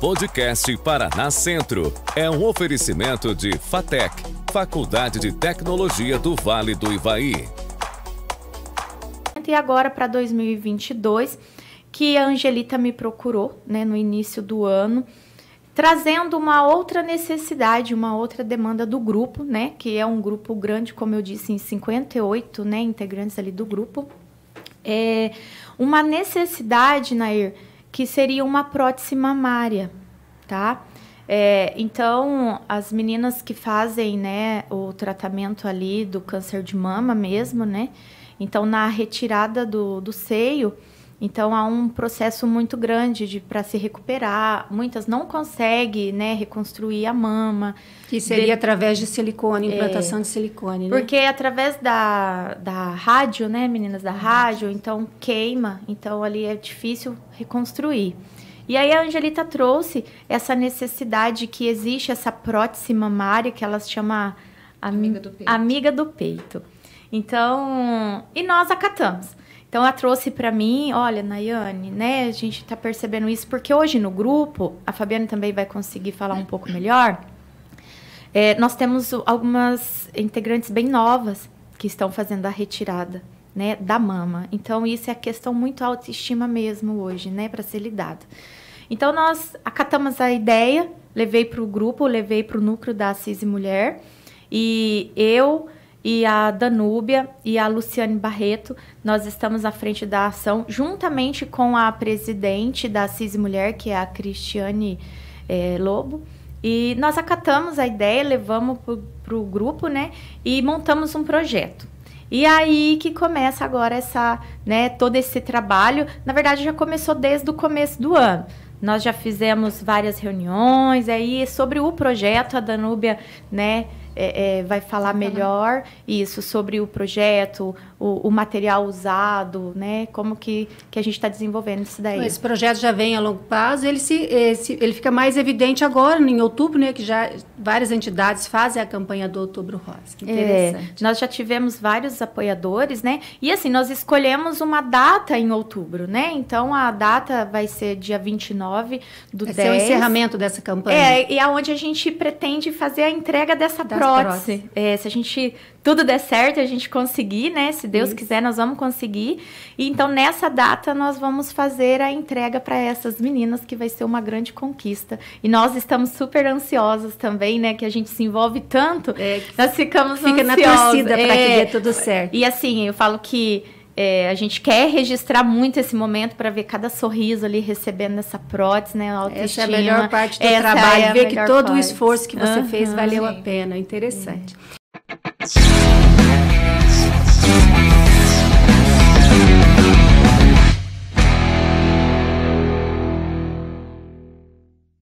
podcast Paraná Centro é um oferecimento de FATEC, Faculdade de Tecnologia do Vale do Ivaí. E agora para 2022, que a Angelita me procurou né, no início do ano, trazendo uma outra necessidade, uma outra demanda do grupo, né, que é um grupo grande, como eu disse, em 58 né, integrantes ali do grupo. É uma necessidade, Nair, que seria uma prótese mamária, tá? É, então, as meninas que fazem né, o tratamento ali do câncer de mama mesmo, né? Então, na retirada do, do seio, então há um processo muito grande para se recuperar. Muitas não conseguem né, reconstruir a mama. Que seria de... através de silicone, é. implantação é... de silicone, né? Porque é através da, da rádio, né, meninas, da uhum. rádio, então queima, então ali é difícil reconstruir. E aí a Angelita trouxe essa necessidade que existe essa prótese mamária que elas chamam amiga do peito. Amiga do peito. Então, e nós acatamos. Então ela trouxe para mim, olha, Nayane, né, a gente tá percebendo isso porque hoje no grupo, a Fabiana também vai conseguir falar um pouco melhor. É, nós temos algumas integrantes bem novas que estão fazendo a retirada, né, da mama. Então isso é questão muito autoestima mesmo hoje, né, para ser lidado. Então nós acatamos a ideia, levei para o grupo, levei para o núcleo da Assis e Mulher e eu e a Danúbia e a Luciane Barreto. Nós estamos à frente da ação, juntamente com a presidente da CIS Mulher, que é a Cristiane é, Lobo. E nós acatamos a ideia, levamos para o grupo, né? E montamos um projeto. E aí que começa agora essa, né, todo esse trabalho. Na verdade, já começou desde o começo do ano. Nós já fizemos várias reuniões aí sobre o projeto, a Danúbia, né, é, é, vai falar uhum. melhor isso sobre o projeto, o, o, material usado, né? Como que, que a gente está desenvolvendo isso daí. Esse projeto já vem a longo prazo, ele, se, esse, ele fica mais evidente agora, em outubro, né? Que já várias entidades fazem a campanha do Outubro Rosa. Que é, interessante. É, nós já tivemos vários apoiadores, né? E assim, nós escolhemos uma data em outubro, né? Então a data vai ser dia 29 do Esse 10. Esse é o encerramento dessa campanha. É, e aonde é a gente pretende fazer a entrega dessa, prova? prótese. prótese. É, se a gente tudo der certo, a gente conseguir, né? Se Deus Isso. quiser, nós vamos conseguir. E então nessa data nós vamos fazer a entrega para essas meninas que vai ser uma grande conquista. E nós estamos super ansiosas também, né? Que a gente se envolve tanto, é, nós ficamos fica Fica na torcida para que é. dê tudo certo. E assim, eu falo que é, a gente quer registrar muito esse momento para ver cada sorriso ali recebendo essa prótese, né? Autoestima. Essa é a melhor parte do essa é trabalho, é né? ver que todo parte. o esforço que você uhum, fez valeu sim. a pena. Interessante. É.